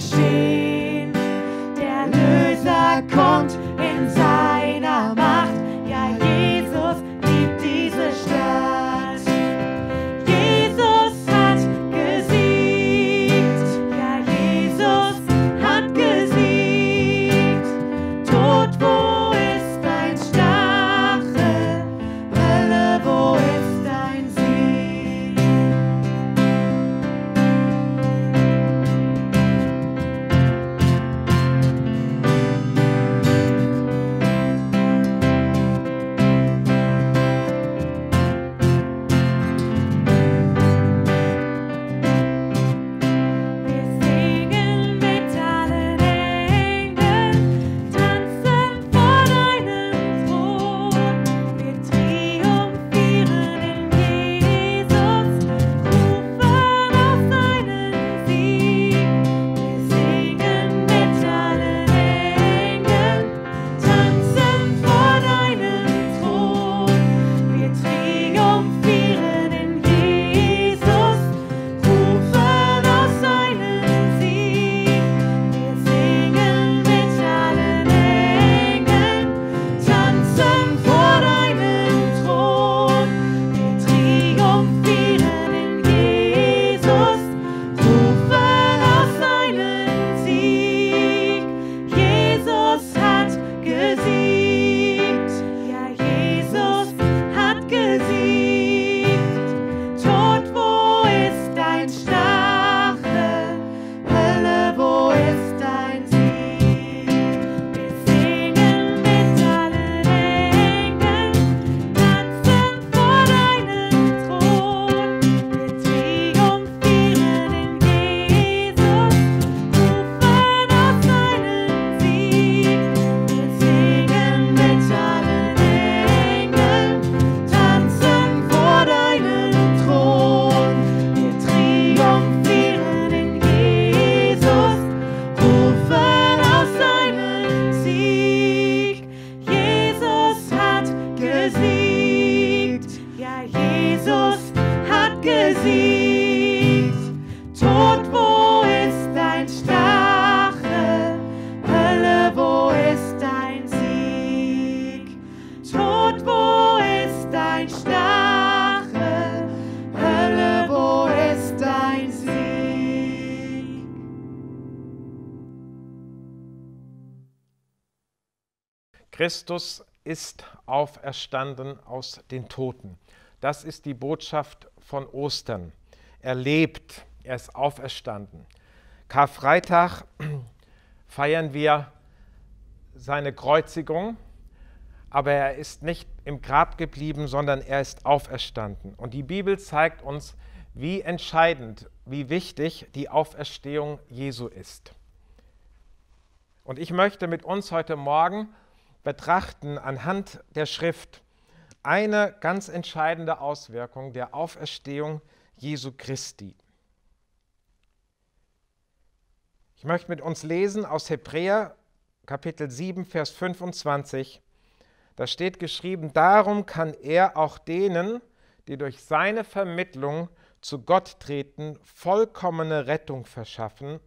Machine. Christus ist auferstanden aus den Toten. Das ist die Botschaft von Ostern. Er lebt, er ist auferstanden. Karfreitag feiern wir seine Kreuzigung, aber er ist nicht im Grab geblieben, sondern er ist auferstanden. Und die Bibel zeigt uns, wie entscheidend, wie wichtig die Auferstehung Jesu ist. Und ich möchte mit uns heute Morgen betrachten anhand der Schrift eine ganz entscheidende Auswirkung der Auferstehung Jesu Christi. Ich möchte mit uns lesen aus Hebräer Kapitel 7, Vers 25. Da steht geschrieben, darum kann er auch denen, die durch seine Vermittlung zu Gott treten, vollkommene Rettung verschaffen.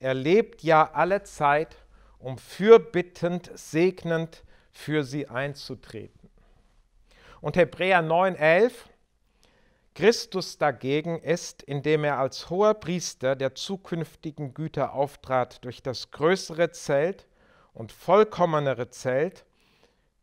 Er lebt ja alle Zeit um fürbittend, segnend für sie einzutreten. Und Hebräer 9,11 Christus dagegen ist, indem er als hoher Priester der zukünftigen Güter auftrat durch das größere Zelt und vollkommenere Zelt,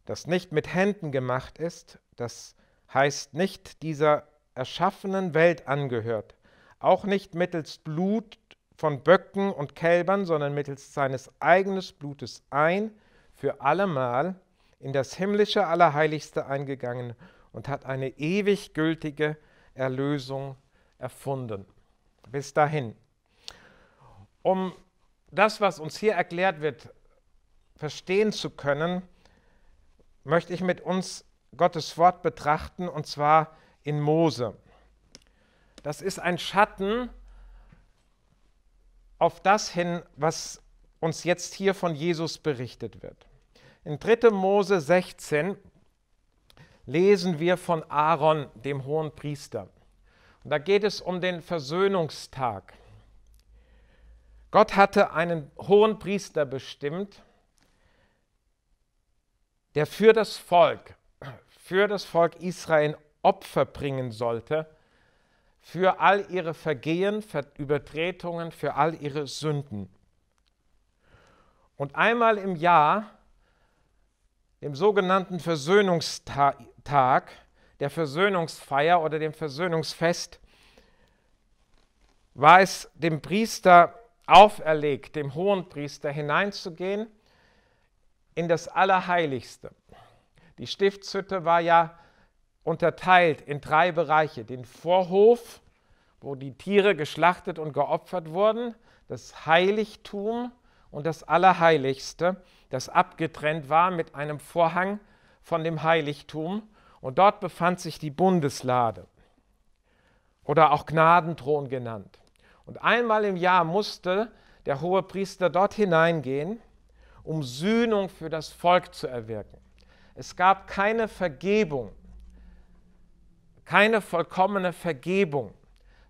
das nicht mit Händen gemacht ist, das heißt nicht dieser erschaffenen Welt angehört, auch nicht mittels Blut von Böcken und Kälbern, sondern mittels seines eigenen Blutes ein für allemal in das himmlische Allerheiligste eingegangen und hat eine ewig gültige Erlösung erfunden. Bis dahin. Um das, was uns hier erklärt wird, verstehen zu können, möchte ich mit uns Gottes Wort betrachten, und zwar in Mose. Das ist ein Schatten, auf das hin, was uns jetzt hier von Jesus berichtet wird. In 3. Mose 16 lesen wir von Aaron, dem hohen Priester. Und da geht es um den Versöhnungstag. Gott hatte einen hohen Priester bestimmt, der für das Volk, für das Volk Israel Opfer bringen sollte für all ihre Vergehen, Übertretungen, für all ihre Sünden. Und einmal im Jahr, dem sogenannten Versöhnungstag, der Versöhnungsfeier oder dem Versöhnungsfest, war es dem Priester auferlegt, dem Hohenpriester hineinzugehen in das Allerheiligste. Die Stiftshütte war ja unterteilt in drei Bereiche. Den Vorhof, wo die Tiere geschlachtet und geopfert wurden, das Heiligtum und das Allerheiligste, das abgetrennt war mit einem Vorhang von dem Heiligtum. Und dort befand sich die Bundeslade oder auch Gnadenthron genannt. Und einmal im Jahr musste der hohe Priester dort hineingehen, um Sühnung für das Volk zu erwirken. Es gab keine Vergebung keine vollkommene Vergebung,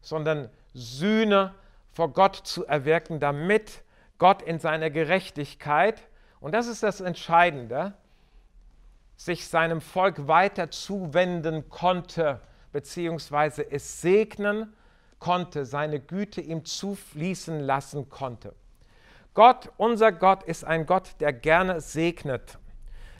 sondern Sühne vor Gott zu erwirken, damit Gott in seiner Gerechtigkeit, und das ist das Entscheidende, sich seinem Volk weiter zuwenden konnte, beziehungsweise es segnen konnte, seine Güte ihm zufließen lassen konnte. Gott, unser Gott, ist ein Gott, der gerne segnet.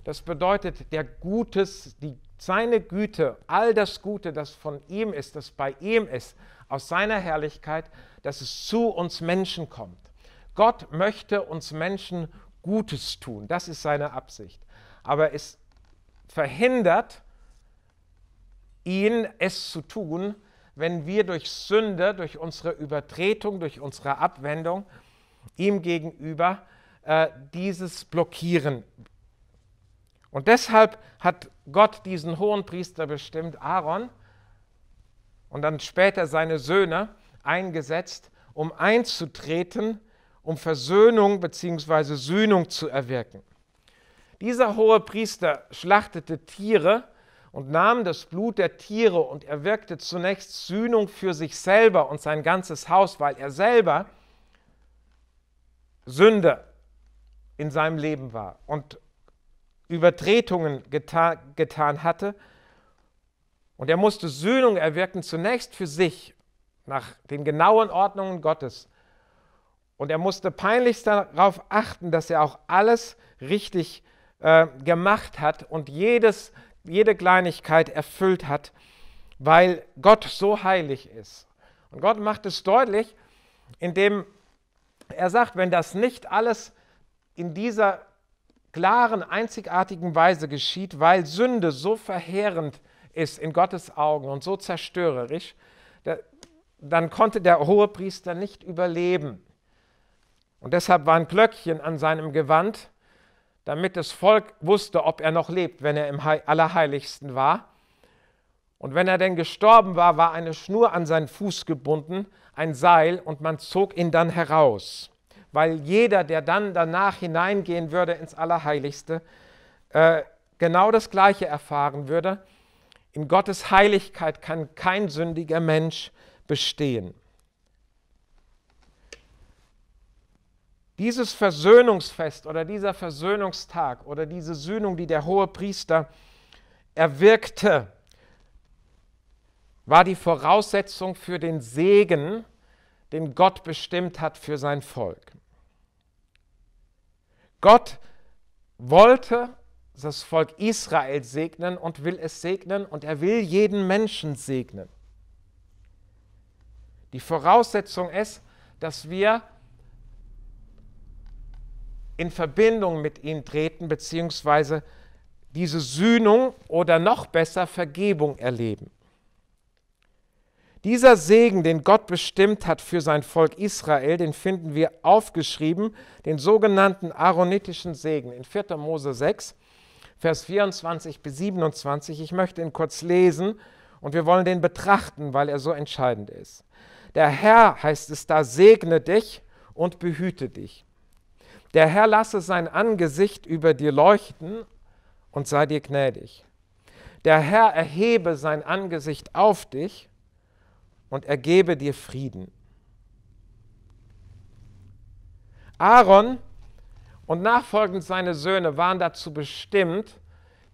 Das bedeutet, der Gutes, die seine Güte, all das Gute, das von ihm ist, das bei ihm ist, aus seiner Herrlichkeit, dass es zu uns Menschen kommt. Gott möchte uns Menschen Gutes tun, das ist seine Absicht. Aber es verhindert ihn, es zu tun, wenn wir durch Sünde, durch unsere Übertretung, durch unsere Abwendung ihm gegenüber äh, dieses blockieren. Und deshalb hat Gott diesen hohen Priester bestimmt, Aaron, und dann später seine Söhne eingesetzt, um einzutreten, um Versöhnung bzw. Sühnung zu erwirken. Dieser hohe Priester schlachtete Tiere und nahm das Blut der Tiere und erwirkte zunächst Sühnung für sich selber und sein ganzes Haus, weil er selber Sünde in seinem Leben war und Übertretungen geta getan hatte. Und er musste Sühnung erwirken, zunächst für sich, nach den genauen Ordnungen Gottes. Und er musste peinlichst darauf achten, dass er auch alles richtig äh, gemacht hat und jedes, jede Kleinigkeit erfüllt hat, weil Gott so heilig ist. Und Gott macht es deutlich, indem er sagt, wenn das nicht alles in dieser klaren, einzigartigen Weise geschieht, weil Sünde so verheerend ist in Gottes Augen und so zerstörerisch, dann konnte der Hohepriester nicht überleben. Und deshalb waren Glöckchen an seinem Gewand, damit das Volk wusste, ob er noch lebt, wenn er im Allerheiligsten war. Und wenn er denn gestorben war, war eine Schnur an seinen Fuß gebunden, ein Seil, und man zog ihn dann heraus weil jeder, der dann danach hineingehen würde ins Allerheiligste, äh, genau das Gleiche erfahren würde. In Gottes Heiligkeit kann kein sündiger Mensch bestehen. Dieses Versöhnungsfest oder dieser Versöhnungstag oder diese Sühnung, die der hohe Priester erwirkte, war die Voraussetzung für den Segen, den Gott bestimmt hat für sein Volk. Gott wollte das Volk Israel segnen und will es segnen und er will jeden Menschen segnen. Die Voraussetzung ist, dass wir in Verbindung mit ihm treten, beziehungsweise diese Sühnung oder noch besser Vergebung erleben. Dieser Segen, den Gott bestimmt hat für sein Volk Israel, den finden wir aufgeschrieben, den sogenannten aaronitischen Segen in 4. Mose 6, Vers 24 bis 27. Ich möchte ihn kurz lesen und wir wollen den betrachten, weil er so entscheidend ist. Der Herr, heißt es da, segne dich und behüte dich. Der Herr lasse sein Angesicht über dir leuchten und sei dir gnädig. Der Herr erhebe sein Angesicht auf dich und und er gebe dir Frieden. Aaron und nachfolgend seine Söhne waren dazu bestimmt,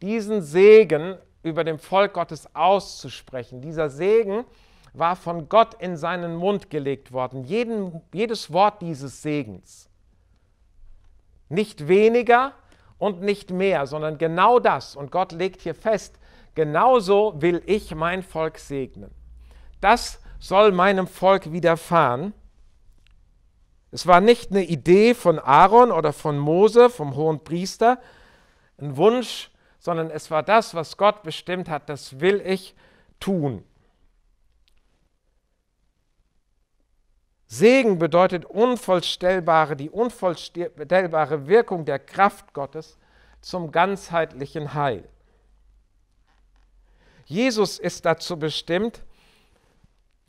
diesen Segen über dem Volk Gottes auszusprechen. Dieser Segen war von Gott in seinen Mund gelegt worden. Jeden, jedes Wort dieses Segens. Nicht weniger und nicht mehr, sondern genau das. Und Gott legt hier fest, genauso will ich mein Volk segnen. Das ist soll meinem Volk widerfahren. Es war nicht eine Idee von Aaron oder von Mose, vom hohen Priester, ein Wunsch, sondern es war das, was Gott bestimmt hat, das will ich tun. Segen bedeutet unvollstellbare, die unvollstellbare Wirkung der Kraft Gottes zum ganzheitlichen Heil. Jesus ist dazu bestimmt,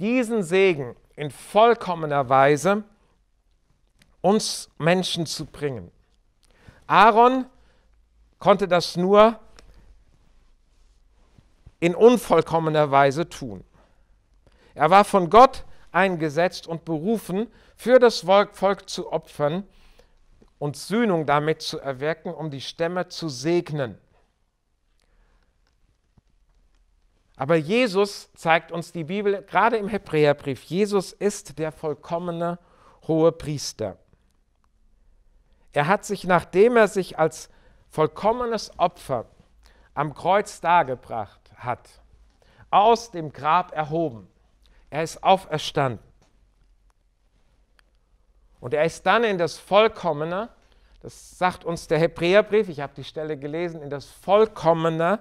diesen Segen in vollkommener Weise uns Menschen zu bringen. Aaron konnte das nur in unvollkommener Weise tun. Er war von Gott eingesetzt und berufen, für das Volk zu opfern und Sühnung damit zu erwirken, um die Stämme zu segnen. Aber Jesus zeigt uns die Bibel, gerade im Hebräerbrief, Jesus ist der vollkommene hohe Priester. Er hat sich, nachdem er sich als vollkommenes Opfer am Kreuz dargebracht hat, aus dem Grab erhoben. Er ist auferstanden. Und er ist dann in das Vollkommene, das sagt uns der Hebräerbrief, ich habe die Stelle gelesen, in das Vollkommene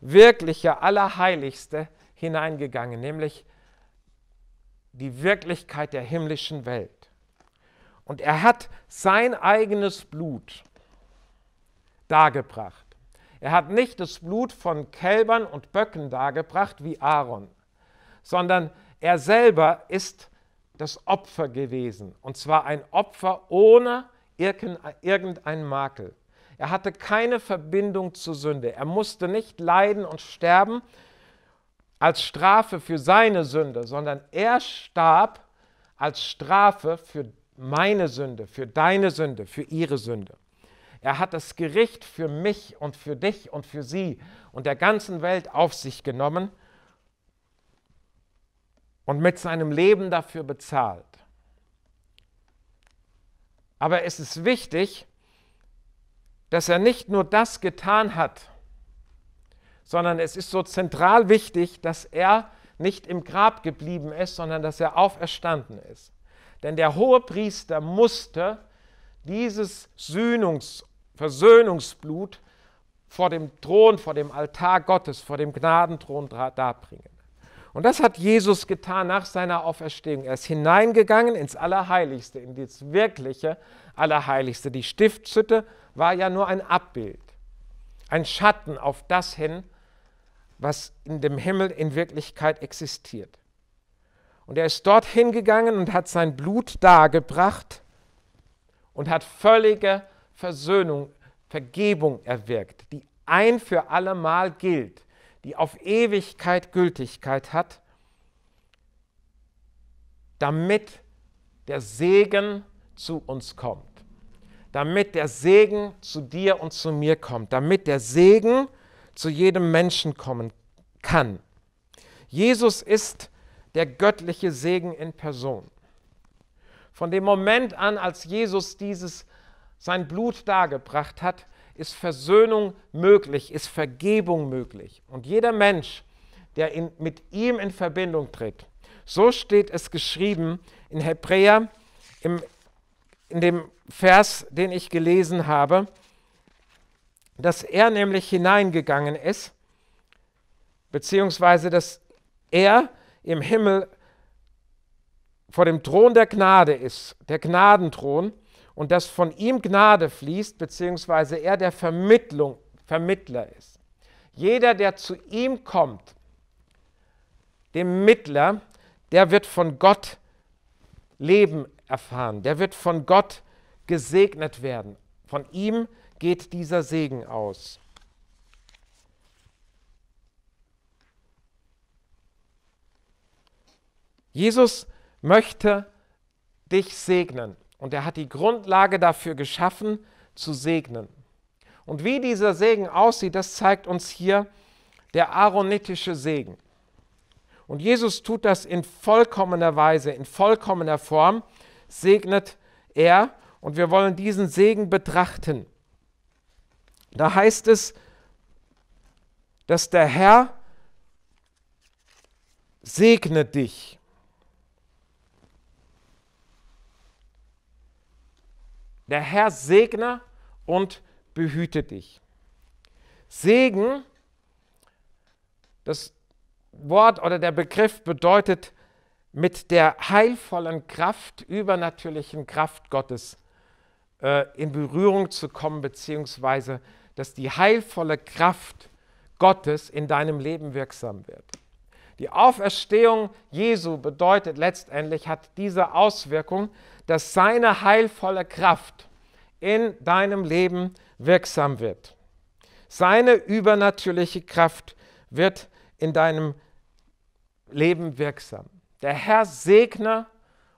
wirkliche, allerheiligste hineingegangen, nämlich die Wirklichkeit der himmlischen Welt. Und er hat sein eigenes Blut dargebracht. Er hat nicht das Blut von Kälbern und Böcken dargebracht wie Aaron, sondern er selber ist das Opfer gewesen. Und zwar ein Opfer ohne irgendein Makel. Er hatte keine Verbindung zur Sünde. Er musste nicht leiden und sterben als Strafe für seine Sünde, sondern er starb als Strafe für meine Sünde, für deine Sünde, für ihre Sünde. Er hat das Gericht für mich und für dich und für sie und der ganzen Welt auf sich genommen und mit seinem Leben dafür bezahlt. Aber es ist wichtig, dass er nicht nur das getan hat, sondern es ist so zentral wichtig, dass er nicht im Grab geblieben ist, sondern dass er auferstanden ist. Denn der hohe Priester musste dieses Sühnungs-, Versöhnungsblut vor dem Thron, vor dem Altar Gottes, vor dem Gnadenthron darbringen. Und das hat Jesus getan nach seiner Auferstehung. Er ist hineingegangen ins Allerheiligste, in das wirkliche Allerheiligste. Die Stiftshütte war ja nur ein Abbild, ein Schatten auf das hin, was in dem Himmel in Wirklichkeit existiert. Und er ist dorthin gegangen und hat sein Blut dargebracht und hat völlige Versöhnung, Vergebung erwirkt, die ein für allemal gilt die auf Ewigkeit Gültigkeit hat, damit der Segen zu uns kommt, damit der Segen zu dir und zu mir kommt, damit der Segen zu jedem Menschen kommen kann. Jesus ist der göttliche Segen in Person. Von dem Moment an, als Jesus dieses sein Blut dargebracht hat, ist Versöhnung möglich, ist Vergebung möglich. Und jeder Mensch, der in, mit ihm in Verbindung tritt, so steht es geschrieben in Hebräer, im, in dem Vers, den ich gelesen habe, dass er nämlich hineingegangen ist, beziehungsweise dass er im Himmel vor dem Thron der Gnade ist, der Gnadenthron, und dass von ihm Gnade fließt, beziehungsweise er der Vermittlung, Vermittler ist. Jeder, der zu ihm kommt, dem Mittler, der wird von Gott Leben erfahren, der wird von Gott gesegnet werden. Von ihm geht dieser Segen aus. Jesus möchte dich segnen. Und er hat die Grundlage dafür geschaffen, zu segnen. Und wie dieser Segen aussieht, das zeigt uns hier der aaronitische Segen. Und Jesus tut das in vollkommener Weise, in vollkommener Form, segnet er. Und wir wollen diesen Segen betrachten. Da heißt es, dass der Herr segne dich. Der Herr segne und behüte dich. Segen, das Wort oder der Begriff bedeutet mit der heilvollen Kraft, übernatürlichen Kraft Gottes äh, in Berührung zu kommen, beziehungsweise dass die heilvolle Kraft Gottes in deinem Leben wirksam wird. Die Auferstehung Jesu bedeutet letztendlich, hat diese Auswirkung, dass seine heilvolle Kraft in deinem Leben wirksam wird. Seine übernatürliche Kraft wird in deinem Leben wirksam. Der Herr segne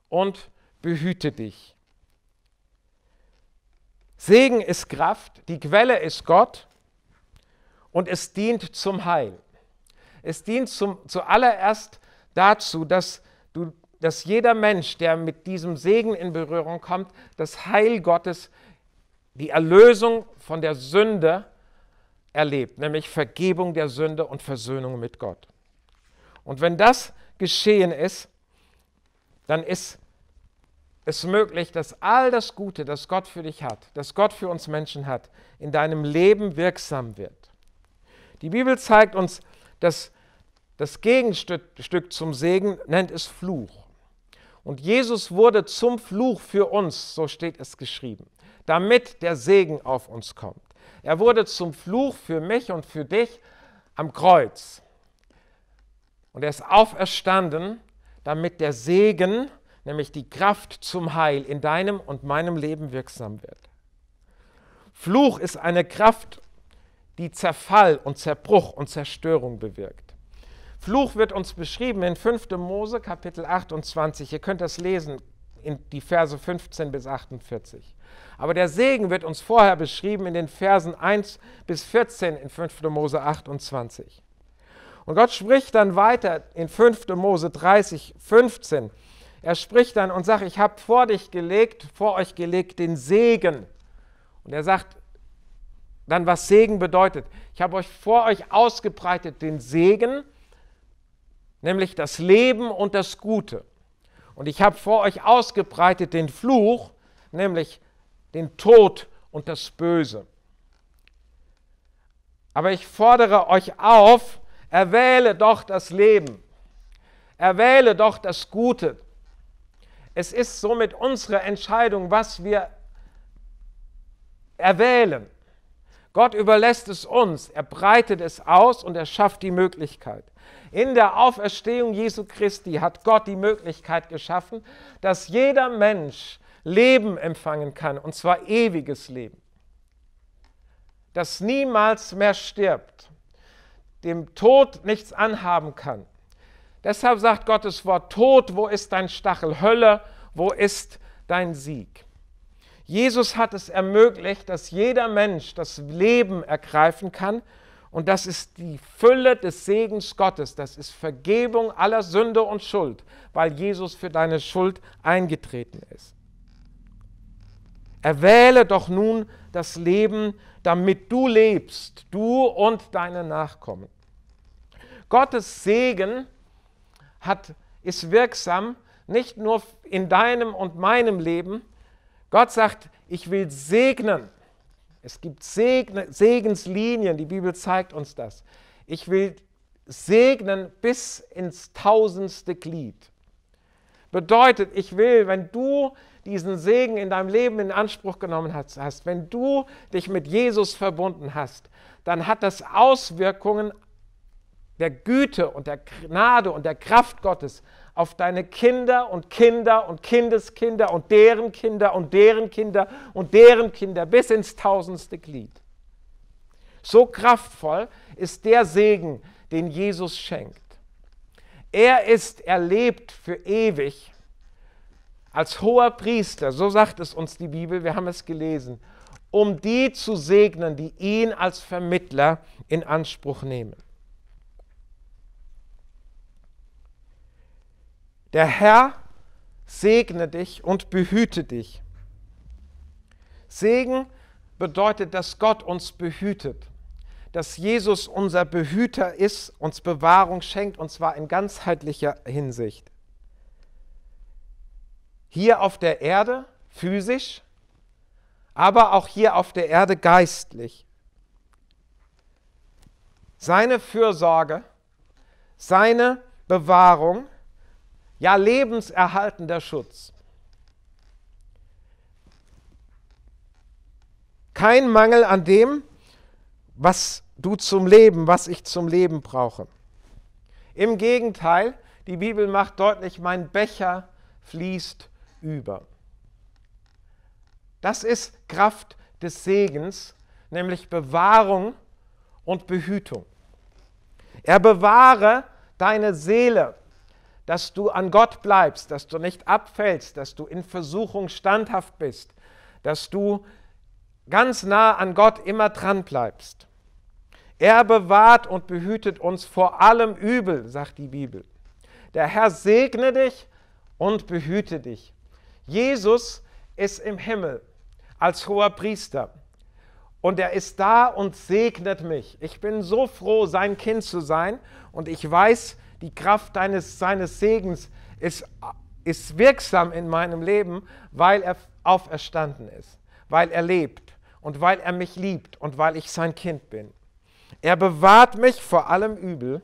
und behüte dich. Segen ist Kraft, die Quelle ist Gott und es dient zum Heil. Es dient zum, zuallererst dazu, dass, du, dass jeder Mensch, der mit diesem Segen in Berührung kommt, das Heil Gottes die Erlösung von der Sünde erlebt, nämlich Vergebung der Sünde und Versöhnung mit Gott. Und wenn das geschehen ist, dann ist es möglich, dass all das Gute, das Gott für dich hat, das Gott für uns Menschen hat, in deinem Leben wirksam wird. Die Bibel zeigt uns, dass das Gegenstück zum Segen nennt es Fluch. Und Jesus wurde zum Fluch für uns, so steht es geschrieben damit der Segen auf uns kommt. Er wurde zum Fluch für mich und für dich am Kreuz. Und er ist auferstanden, damit der Segen, nämlich die Kraft zum Heil, in deinem und meinem Leben wirksam wird. Fluch ist eine Kraft, die Zerfall und Zerbruch und Zerstörung bewirkt. Fluch wird uns beschrieben in 5. Mose Kapitel 28. Ihr könnt das lesen in die Verse 15 bis 48. Aber der Segen wird uns vorher beschrieben in den Versen 1 bis 14 in 5. Mose 28. Und Gott spricht dann weiter in 5. Mose 30, 15. Er spricht dann und sagt, ich habe vor dich gelegt, vor euch gelegt den Segen. Und er sagt dann, was Segen bedeutet. Ich habe euch vor euch ausgebreitet den Segen, nämlich das Leben und das Gute. Und ich habe vor euch ausgebreitet den Fluch, nämlich das den Tod und das Böse. Aber ich fordere euch auf, erwähle doch das Leben, erwähle doch das Gute. Es ist somit unsere Entscheidung, was wir erwählen. Gott überlässt es uns, er breitet es aus und er schafft die Möglichkeit. In der Auferstehung Jesu Christi hat Gott die Möglichkeit geschaffen, dass jeder Mensch Leben empfangen kann, und zwar ewiges Leben, das niemals mehr stirbt, dem Tod nichts anhaben kann. Deshalb sagt Gottes Wort, Tod, wo ist dein Stachel? Hölle, wo ist dein Sieg? Jesus hat es ermöglicht, dass jeder Mensch das Leben ergreifen kann. Und das ist die Fülle des Segens Gottes. Das ist Vergebung aller Sünde und Schuld, weil Jesus für deine Schuld eingetreten ist. Erwähle doch nun das Leben, damit du lebst, du und deine Nachkommen. Gottes Segen hat, ist wirksam, nicht nur in deinem und meinem Leben. Gott sagt, ich will segnen. Es gibt Segne, Segenslinien, die Bibel zeigt uns das. Ich will segnen bis ins tausendste Glied. Bedeutet, ich will, wenn du diesen Segen in deinem Leben in Anspruch genommen hast, wenn du dich mit Jesus verbunden hast, dann hat das Auswirkungen der Güte und der Gnade und der Kraft Gottes auf deine Kinder und Kinder und Kindeskinder und deren Kinder und deren Kinder und deren Kinder bis ins tausendste Glied. So kraftvoll ist der Segen, den Jesus schenkt. Er ist erlebt für ewig als hoher Priester, so sagt es uns die Bibel, wir haben es gelesen, um die zu segnen, die ihn als Vermittler in Anspruch nehmen. Der Herr segne dich und behüte dich. Segen bedeutet, dass Gott uns behütet, dass Jesus unser Behüter ist, uns Bewahrung schenkt, und zwar in ganzheitlicher Hinsicht hier auf der Erde physisch, aber auch hier auf der Erde geistlich. Seine Fürsorge, seine Bewahrung, ja lebenserhaltender Schutz. Kein Mangel an dem, was du zum Leben, was ich zum Leben brauche. Im Gegenteil, die Bibel macht deutlich, mein Becher fließt über. Das ist Kraft des Segens, nämlich Bewahrung und Behütung. Er bewahre deine Seele, dass du an Gott bleibst, dass du nicht abfällst, dass du in Versuchung standhaft bist, dass du ganz nah an Gott immer dran bleibst. Er bewahrt und behütet uns vor allem Übel, sagt die Bibel. Der Herr segne dich und behüte dich. Jesus ist im Himmel als hoher Priester. Und er ist da und segnet mich. Ich bin so froh, sein Kind zu sein. Und ich weiß, die Kraft deines, seines Segens ist, ist wirksam in meinem Leben, weil er auferstanden ist, weil er lebt und weil er mich liebt und weil ich sein Kind bin. Er bewahrt mich vor allem Übel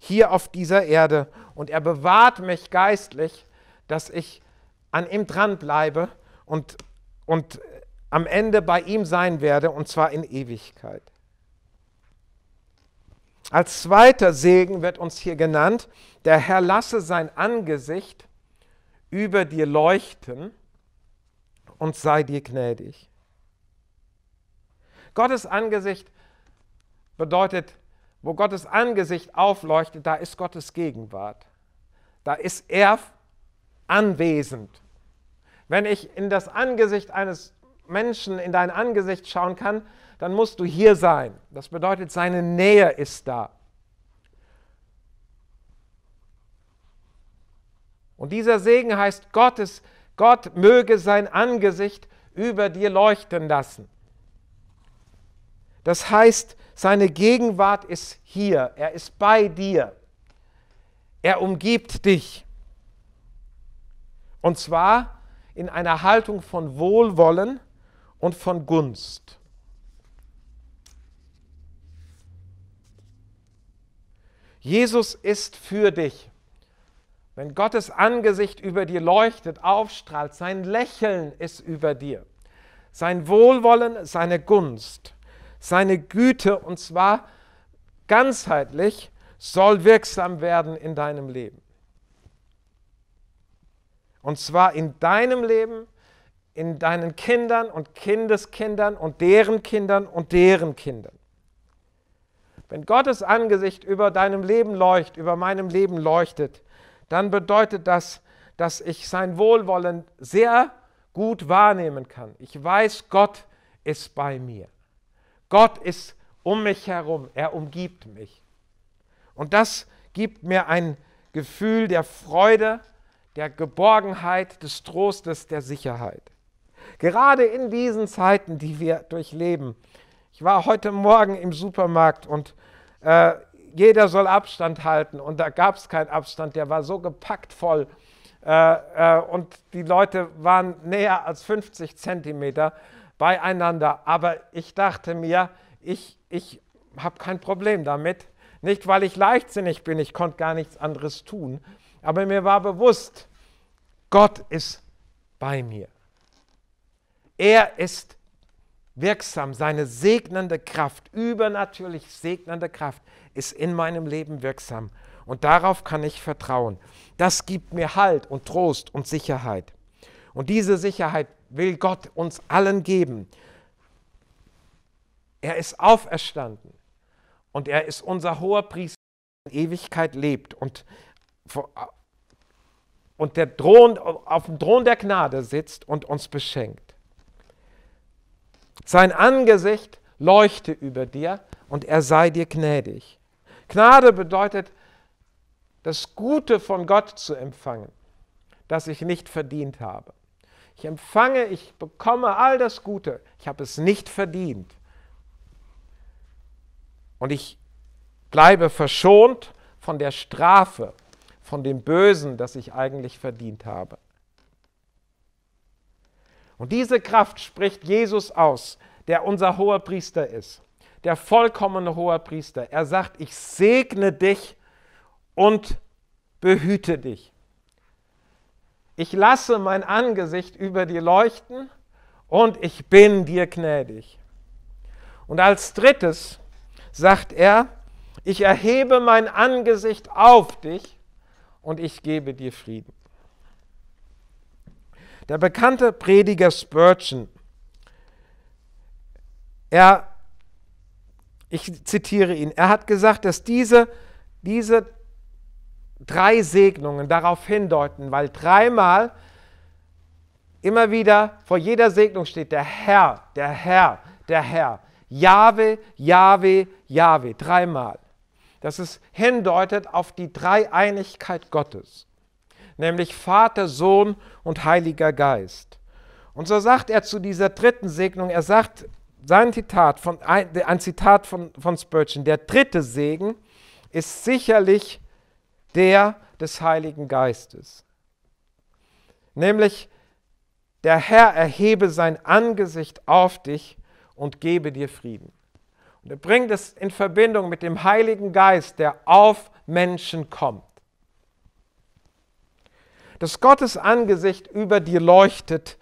hier auf dieser Erde und er bewahrt mich geistlich, dass ich an ihm dranbleibe und, und am Ende bei ihm sein werde, und zwar in Ewigkeit. Als zweiter Segen wird uns hier genannt, der Herr lasse sein Angesicht über dir leuchten und sei dir gnädig. Gottes Angesicht bedeutet, wo Gottes Angesicht aufleuchtet, da ist Gottes Gegenwart. Da ist er anwesend. Wenn ich in das Angesicht eines Menschen, in dein Angesicht schauen kann, dann musst du hier sein. Das bedeutet, seine Nähe ist da. Und dieser Segen heißt Gottes, Gott möge sein Angesicht über dir leuchten lassen. Das heißt, seine Gegenwart ist hier, er ist bei dir, er umgibt dich. Und zwar in einer Haltung von Wohlwollen und von Gunst. Jesus ist für dich. Wenn Gottes Angesicht über dir leuchtet, aufstrahlt, sein Lächeln ist über dir, sein Wohlwollen, seine Gunst, seine Güte und zwar ganzheitlich soll wirksam werden in deinem Leben. Und zwar in deinem Leben, in deinen Kindern und Kindeskindern und deren Kindern und deren Kindern. Wenn Gottes Angesicht über deinem Leben leuchtet, über meinem Leben leuchtet, dann bedeutet das, dass ich sein Wohlwollen sehr gut wahrnehmen kann. Ich weiß, Gott ist bei mir. Gott ist um mich herum. Er umgibt mich. Und das gibt mir ein Gefühl der Freude der Geborgenheit, des Trostes, der Sicherheit. Gerade in diesen Zeiten, die wir durchleben. Ich war heute Morgen im Supermarkt und äh, jeder soll Abstand halten und da gab es keinen Abstand, der war so gepackt voll äh, äh, und die Leute waren näher als 50 Zentimeter beieinander. Aber ich dachte mir, ich, ich habe kein Problem damit. Nicht, weil ich leichtsinnig bin, ich konnte gar nichts anderes tun aber mir war bewusst, Gott ist bei mir. Er ist wirksam. Seine segnende Kraft, übernatürlich segnende Kraft ist in meinem Leben wirksam. Und darauf kann ich vertrauen. Das gibt mir Halt und Trost und Sicherheit. Und diese Sicherheit will Gott uns allen geben. Er ist auferstanden und er ist unser hoher Priester, der in Ewigkeit lebt und und der Thron, auf dem Thron der Gnade sitzt und uns beschenkt. Sein Angesicht leuchte über dir und er sei dir gnädig. Gnade bedeutet, das Gute von Gott zu empfangen, das ich nicht verdient habe. Ich empfange, ich bekomme all das Gute. Ich habe es nicht verdient. Und ich bleibe verschont von der Strafe, von dem Bösen, das ich eigentlich verdient habe. Und diese Kraft spricht Jesus aus, der unser hoher Priester ist, der vollkommene hoher Priester. Er sagt, ich segne dich und behüte dich. Ich lasse mein Angesicht über dir leuchten und ich bin dir gnädig. Und als drittes sagt er, ich erhebe mein Angesicht auf dich und ich gebe dir Frieden. Der bekannte Prediger Spurgeon, er, ich zitiere ihn, er hat gesagt, dass diese, diese drei Segnungen darauf hindeuten, weil dreimal immer wieder vor jeder Segnung steht der Herr, der Herr, der Herr. Jahwe, Jahwe, Jahwe, dreimal dass es hindeutet auf die Dreieinigkeit Gottes, nämlich Vater, Sohn und Heiliger Geist. Und so sagt er zu dieser dritten Segnung, er sagt sein Zitat, von, ein Zitat von, von Spurgeon, der dritte Segen ist sicherlich der des Heiligen Geistes. Nämlich, der Herr erhebe sein Angesicht auf dich und gebe dir Frieden. Und er bringt es in Verbindung mit dem Heiligen Geist, der auf Menschen kommt. Dass Gottes Angesicht über dir leuchtet,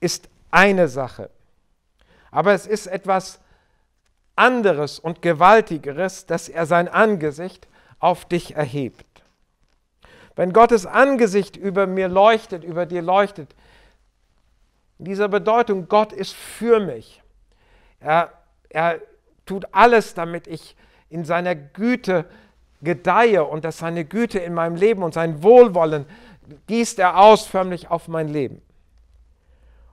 ist eine Sache. Aber es ist etwas anderes und gewaltigeres, dass er sein Angesicht auf dich erhebt. Wenn Gottes Angesicht über mir leuchtet, über dir leuchtet, in dieser Bedeutung, Gott ist für mich. Er, er tut alles, damit ich in seiner Güte gedeihe und dass seine Güte in meinem Leben und sein Wohlwollen gießt er aus förmlich auf mein Leben.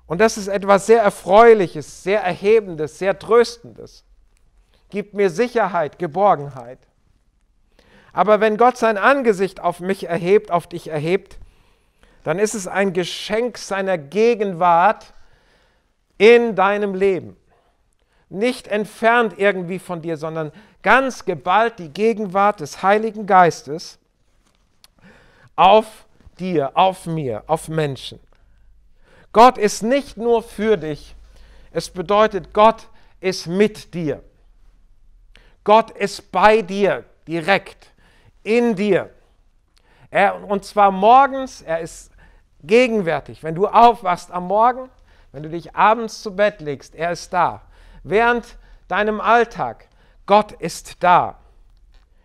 Und das ist etwas sehr Erfreuliches, sehr Erhebendes, sehr Tröstendes. Gibt mir Sicherheit, Geborgenheit. Aber wenn Gott sein Angesicht auf mich erhebt, auf dich erhebt, dann ist es ein Geschenk seiner Gegenwart in deinem Leben nicht entfernt irgendwie von dir, sondern ganz geballt die Gegenwart des Heiligen Geistes auf dir, auf mir, auf Menschen. Gott ist nicht nur für dich, es bedeutet, Gott ist mit dir. Gott ist bei dir direkt, in dir. Er, und zwar morgens, er ist gegenwärtig. Wenn du aufwachst am Morgen, wenn du dich abends zu Bett legst, er ist da während deinem Alltag. Gott ist da.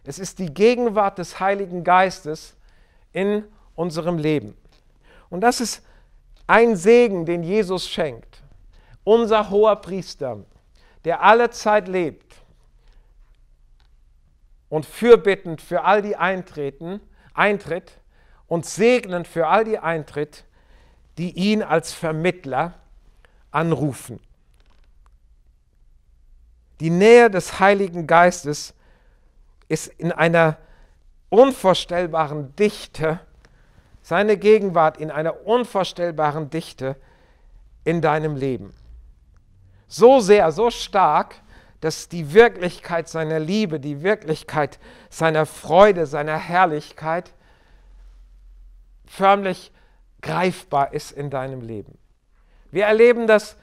Es ist die Gegenwart des Heiligen Geistes in unserem Leben. Und das ist ein Segen, den Jesus schenkt. Unser hoher Priester, der alle Zeit lebt und fürbittend für all die Eintreten, eintritt und segnend für all die Eintritt, die ihn als Vermittler anrufen. Die Nähe des Heiligen Geistes ist in einer unvorstellbaren Dichte, seine Gegenwart in einer unvorstellbaren Dichte in deinem Leben. So sehr, so stark, dass die Wirklichkeit seiner Liebe, die Wirklichkeit seiner Freude, seiner Herrlichkeit förmlich greifbar ist in deinem Leben. Wir erleben das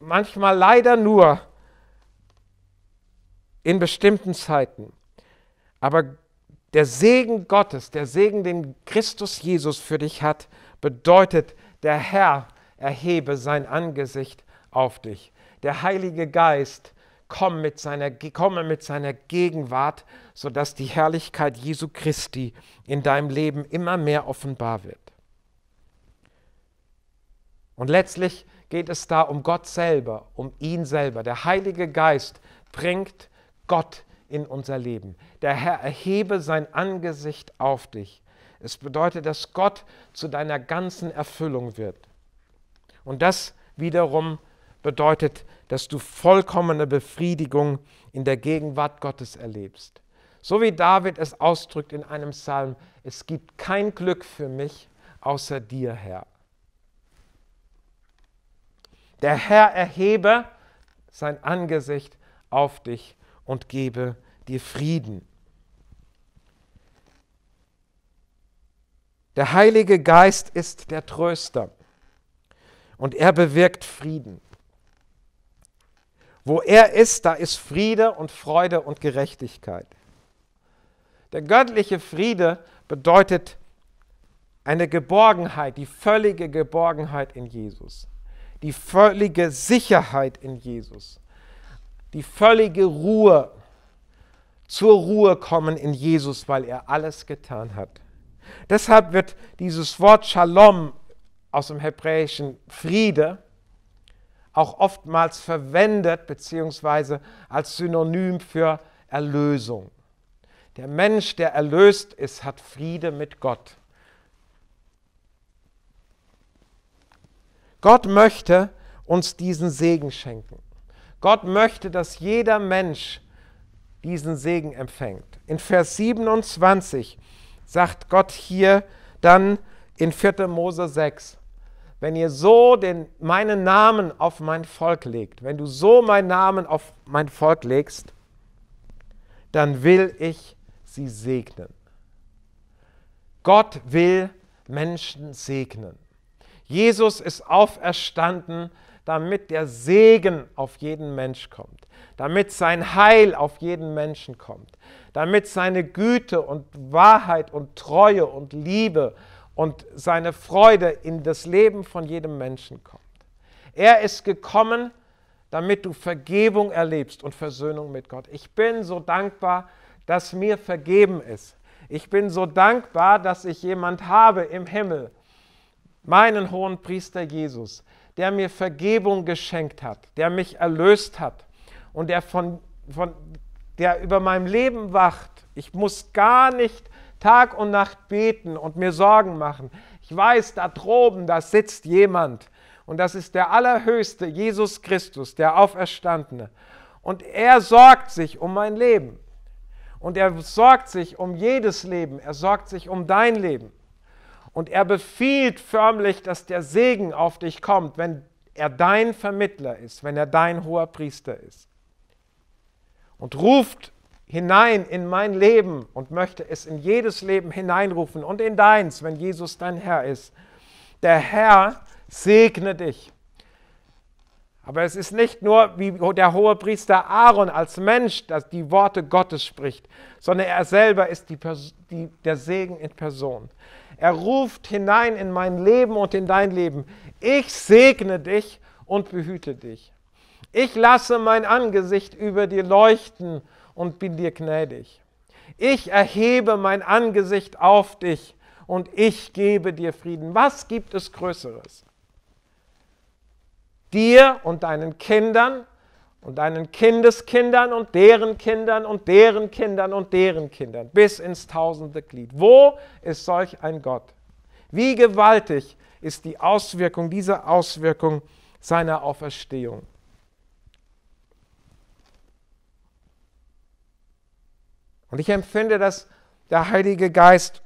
manchmal leider nur in bestimmten Zeiten. Aber der Segen Gottes, der Segen, den Christus Jesus für dich hat, bedeutet, der Herr erhebe sein Angesicht auf dich. Der Heilige Geist komme mit seiner, komme mit seiner Gegenwart, sodass die Herrlichkeit Jesu Christi in deinem Leben immer mehr offenbar wird. Und letztlich geht es da um Gott selber, um ihn selber. Der Heilige Geist bringt Gott in unser Leben. Der Herr erhebe sein Angesicht auf dich. Es bedeutet, dass Gott zu deiner ganzen Erfüllung wird. Und das wiederum bedeutet, dass du vollkommene Befriedigung in der Gegenwart Gottes erlebst. So wie David es ausdrückt in einem Psalm, es gibt kein Glück für mich außer dir, Herr. Der Herr erhebe sein Angesicht auf dich und gebe dir Frieden. Der Heilige Geist ist der Tröster und er bewirkt Frieden. Wo er ist, da ist Friede und Freude und Gerechtigkeit. Der göttliche Friede bedeutet eine Geborgenheit, die völlige Geborgenheit in Jesus, die völlige Sicherheit in Jesus die völlige Ruhe, zur Ruhe kommen in Jesus, weil er alles getan hat. Deshalb wird dieses Wort Shalom aus dem hebräischen Friede auch oftmals verwendet beziehungsweise als Synonym für Erlösung. Der Mensch, der erlöst ist, hat Friede mit Gott. Gott möchte uns diesen Segen schenken. Gott möchte, dass jeder Mensch diesen Segen empfängt. In Vers 27 sagt Gott hier dann in 4. Mose 6, wenn ihr so den, meinen Namen auf mein Volk legt, wenn du so meinen Namen auf mein Volk legst, dann will ich sie segnen. Gott will Menschen segnen. Jesus ist auferstanden, damit der Segen auf jeden Mensch kommt, damit sein Heil auf jeden Menschen kommt, damit seine Güte und Wahrheit und Treue und Liebe und seine Freude in das Leben von jedem Menschen kommt. Er ist gekommen, damit du Vergebung erlebst und Versöhnung mit Gott. Ich bin so dankbar, dass mir vergeben ist. Ich bin so dankbar, dass ich jemand habe im Himmel, meinen hohen Priester Jesus, der mir Vergebung geschenkt hat, der mich erlöst hat und der, von, von, der über meinem Leben wacht. Ich muss gar nicht Tag und Nacht beten und mir Sorgen machen. Ich weiß, da droben, da sitzt jemand. Und das ist der Allerhöchste, Jesus Christus, der Auferstandene. Und er sorgt sich um mein Leben. Und er sorgt sich um jedes Leben. Er sorgt sich um dein Leben. Und er befiehlt förmlich, dass der Segen auf dich kommt, wenn er dein Vermittler ist, wenn er dein hoher Priester ist. Und ruft hinein in mein Leben und möchte es in jedes Leben hineinrufen und in deins, wenn Jesus dein Herr ist. Der Herr segne dich. Aber es ist nicht nur, wie der hohe Priester Aaron als Mensch dass die Worte Gottes spricht, sondern er selber ist die, die, der Segen in Person. Er ruft hinein in mein Leben und in dein Leben. Ich segne dich und behüte dich. Ich lasse mein Angesicht über dir leuchten und bin dir gnädig. Ich erhebe mein Angesicht auf dich und ich gebe dir Frieden. Was gibt es Größeres? Dir und deinen Kindern und deinen Kindeskindern und deren Kindern und deren Kindern und deren Kindern bis ins tausende Glied. Wo ist solch ein Gott? Wie gewaltig ist die Auswirkung, diese Auswirkung seiner Auferstehung? Und ich empfinde, dass der Heilige Geist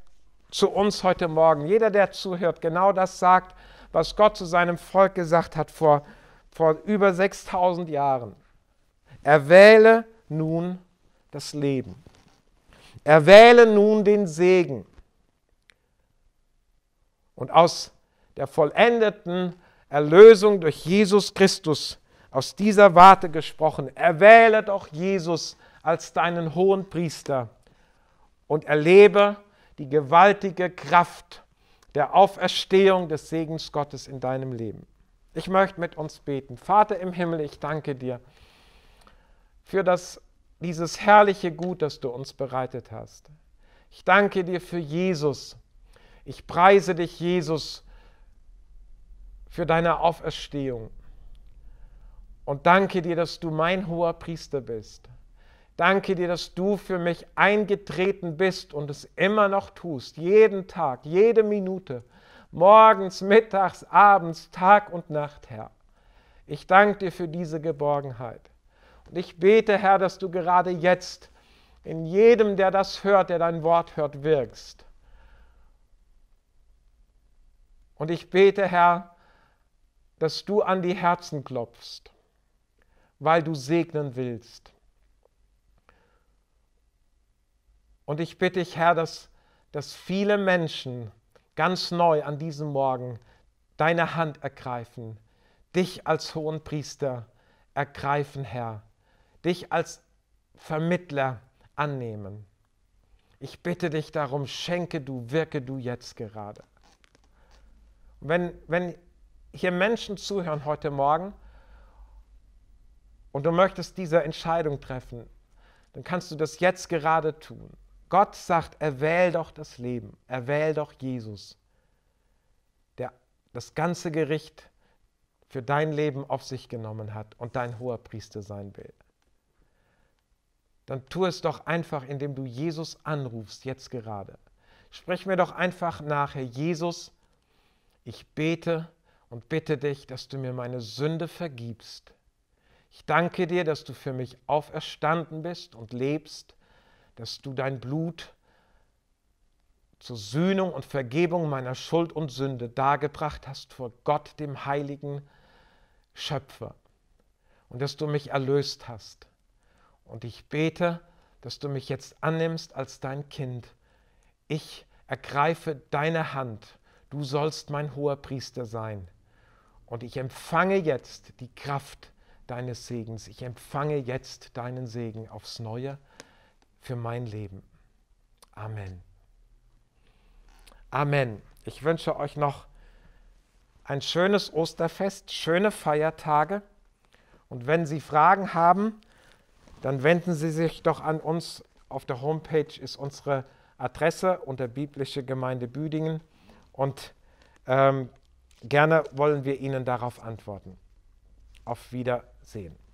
zu uns heute Morgen, jeder, der zuhört, genau das sagt, was Gott zu seinem Volk gesagt hat vor, vor über 6000 Jahren. Erwähle nun das Leben. Erwähle nun den Segen. Und aus der vollendeten Erlösung durch Jesus Christus, aus dieser Warte gesprochen, erwähle doch Jesus als deinen hohen Priester und erlebe die gewaltige Kraft der Auferstehung des Segens Gottes in deinem Leben. Ich möchte mit uns beten. Vater im Himmel, ich danke dir für das, dieses herrliche Gut, das du uns bereitet hast. Ich danke dir für Jesus. Ich preise dich, Jesus, für deine Auferstehung. Und danke dir, dass du mein hoher Priester bist. Danke dir, dass du für mich eingetreten bist und es immer noch tust, jeden Tag, jede Minute, morgens, mittags, abends, Tag und Nacht, Herr. Ich danke dir für diese Geborgenheit. Und ich bete, Herr, dass du gerade jetzt in jedem, der das hört, der dein Wort hört, wirkst. Und ich bete, Herr, dass du an die Herzen klopfst, weil du segnen willst. Und ich bitte dich, Herr, dass, dass viele Menschen ganz neu an diesem Morgen deine Hand ergreifen, dich als Hohenpriester ergreifen, Herr, dich als Vermittler annehmen. Ich bitte dich darum, schenke du, wirke du jetzt gerade. Wenn, wenn hier Menschen zuhören heute Morgen und du möchtest diese Entscheidung treffen, dann kannst du das jetzt gerade tun. Gott sagt, erwähl doch das Leben, erwähl doch Jesus, der das ganze Gericht für dein Leben auf sich genommen hat und dein hoher Priester sein will dann tu es doch einfach, indem du Jesus anrufst, jetzt gerade. Sprich mir doch einfach nachher, Jesus, ich bete und bitte dich, dass du mir meine Sünde vergibst. Ich danke dir, dass du für mich auferstanden bist und lebst, dass du dein Blut zur Sühnung und Vergebung meiner Schuld und Sünde dargebracht hast vor Gott, dem heiligen Schöpfer, und dass du mich erlöst hast. Und ich bete, dass du mich jetzt annimmst als dein Kind. Ich ergreife deine Hand. Du sollst mein hoher Priester sein. Und ich empfange jetzt die Kraft deines Segens. Ich empfange jetzt deinen Segen aufs Neue für mein Leben. Amen. Amen. Ich wünsche euch noch ein schönes Osterfest, schöne Feiertage. Und wenn Sie Fragen haben, dann wenden Sie sich doch an uns. Auf der Homepage ist unsere Adresse unter Biblische Gemeinde Büdingen und ähm, gerne wollen wir Ihnen darauf antworten. Auf Wiedersehen.